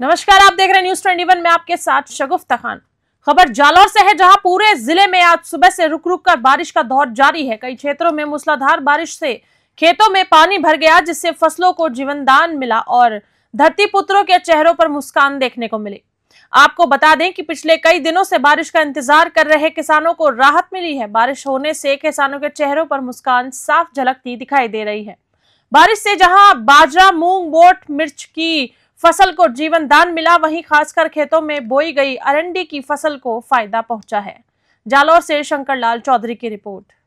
नमस्कार आप देख रहे हैं न्यूज ट्वेंटी वन में आपके साथ शगुफ्ता खान खबर जालौर से है जहां पूरे जिले में आज सुबह से रुक रुक कर बारिश का दौर जारी है कई क्षेत्रों में मूसलाधार बारिश से खेतों में पानी भर गया जिससे फसलों को जीवनदान मिला और धरती पुत्रों के चेहरों पर मुस्कान देखने को मिली आपको बता दें कि पिछले कई दिनों से बारिश का इंतजार कर रहे किसानों को राहत मिली है बारिश होने से किसानों के चेहरों पर मुस्कान साफ झलकती दिखाई दे रही है बारिश से जहां बाजरा मूंग बोट मिर्च की फसल को जीवन दान मिला वहीं खासकर खेतों में बोई गई अरंडी की फसल को फायदा पहुंचा है जालौर से शंकर लाल चौधरी की रिपोर्ट